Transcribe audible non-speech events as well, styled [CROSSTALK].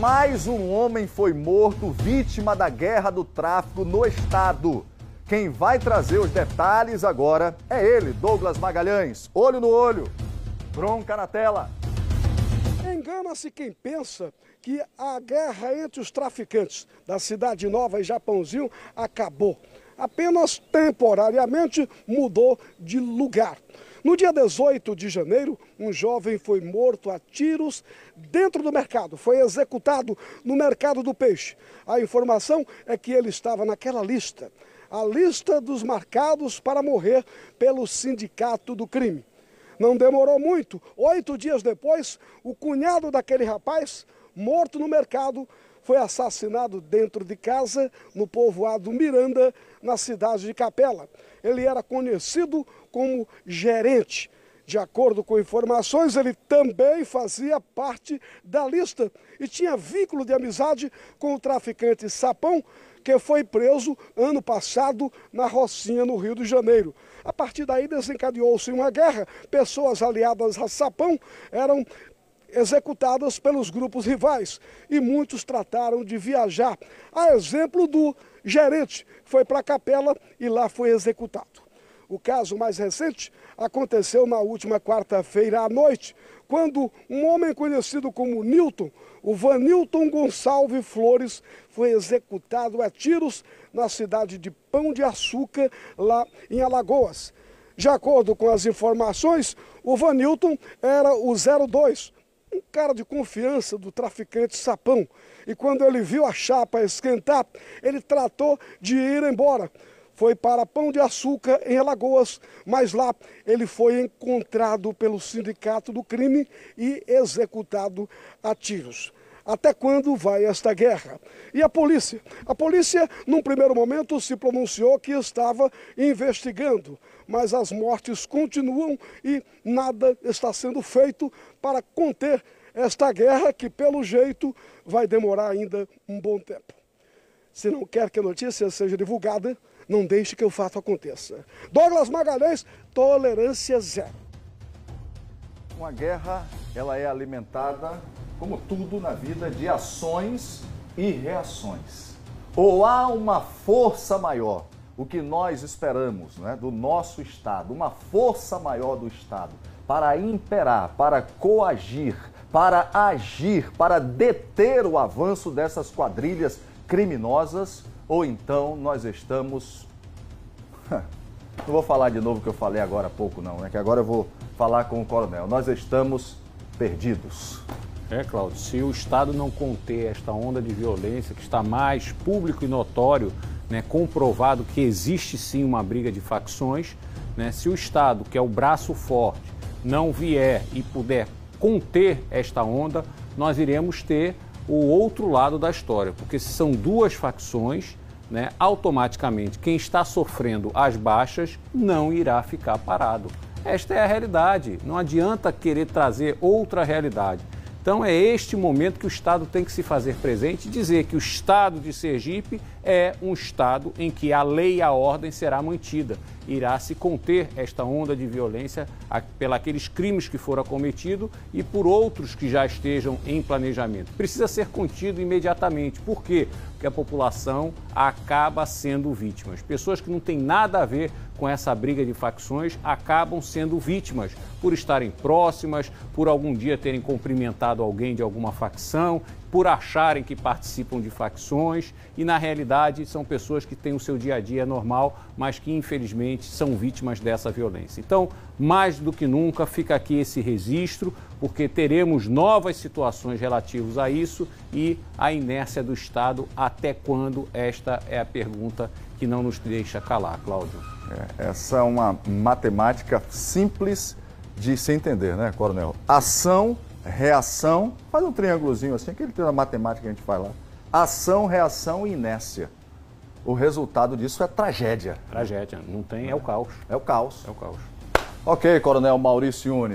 Mais um homem foi morto vítima da guerra do tráfico no estado. Quem vai trazer os detalhes agora é ele, Douglas Magalhães. Olho no olho, bronca na tela. Engana-se quem pensa que a guerra entre os traficantes da Cidade Nova e Japãozinho acabou apenas temporariamente mudou de lugar. No dia 18 de janeiro, um jovem foi morto a tiros dentro do mercado, foi executado no mercado do peixe. A informação é que ele estava naquela lista, a lista dos marcados para morrer pelo sindicato do crime. Não demorou muito, oito dias depois, o cunhado daquele rapaz, morto no mercado, foi assassinado dentro de casa, no povoado Miranda, na cidade de Capela. Ele era conhecido como gerente. De acordo com informações, ele também fazia parte da lista e tinha vínculo de amizade com o traficante Sapão, que foi preso ano passado na Rocinha, no Rio de Janeiro. A partir daí desencadeou-se uma guerra. Pessoas aliadas a Sapão eram executadas pelos grupos rivais e muitos trataram de viajar, a exemplo do gerente, que foi para a capela e lá foi executado. O caso mais recente aconteceu na última quarta-feira à noite, quando um homem conhecido como Newton, o Vanilton Gonçalves Flores, foi executado a tiros na cidade de Pão de Açúcar, lá em Alagoas. De acordo com as informações, o Vanilton era o 02, um cara de confiança do traficante Sapão. E quando ele viu a chapa esquentar, ele tratou de ir embora. Foi para Pão de Açúcar, em Alagoas, mas lá ele foi encontrado pelo Sindicato do Crime e executado a tiros. Até quando vai esta guerra? E a polícia? A polícia, num primeiro momento, se pronunciou que estava investigando, mas as mortes continuam e nada está sendo feito para conter esta guerra que, pelo jeito, vai demorar ainda um bom tempo. Se não quer que a notícia seja divulgada, não deixe que o fato aconteça. Douglas Magalhães, tolerância zero. Uma guerra, ela é alimentada como tudo na vida, de ações e reações. Ou há uma força maior, o que nós esperamos né, do nosso Estado, uma força maior do Estado para imperar, para coagir, para agir, para deter o avanço dessas quadrilhas criminosas, ou então nós estamos. [LAUGHS] Não vou falar de novo o que eu falei agora há pouco, não, né? Que agora eu vou falar com o coronel. Nós estamos perdidos. É, Cláudio, se o Estado não conter esta onda de violência que está mais público e notório, né, comprovado que existe sim uma briga de facções, né, se o Estado, que é o braço forte, não vier e puder conter esta onda, nós iremos ter o outro lado da história, porque se são duas facções, né, automaticamente quem está sofrendo as baixas não irá ficar parado. Esta é a realidade, não adianta querer trazer outra realidade. Então é este momento que o Estado tem que se fazer presente e dizer que o Estado de Sergipe é um Estado em que a lei e a ordem será mantida. Irá se conter esta onda de violência pelos crimes que foram cometidos e por outros que já estejam em planejamento. Precisa ser contido imediatamente. Por quê? Porque a população acaba sendo vítimas. Pessoas que não têm nada a ver com essa briga de facções acabam sendo vítimas por estarem próximas, por algum dia terem cumprimentado alguém de alguma facção, por acharem que participam de facções e, na realidade, são pessoas que têm o seu dia a dia normal, mas que infelizmente são vítimas dessa violência. Então, mais do que nunca, fica aqui esse registro, porque teremos novas situações relativas a isso e a inércia do Estado até quando? Esta é a pergunta que não nos deixa calar, Cláudio. É, essa é uma matemática simples de se entender, né, Coronel? Ação, reação, faz um triângulozinho assim, aquele a matemática que a gente faz lá. Ação, reação e inércia o resultado disso é tragédia. Tragédia, não tem, é o caos. É o caos. É o caos. Ok, Coronel Maurício Uni.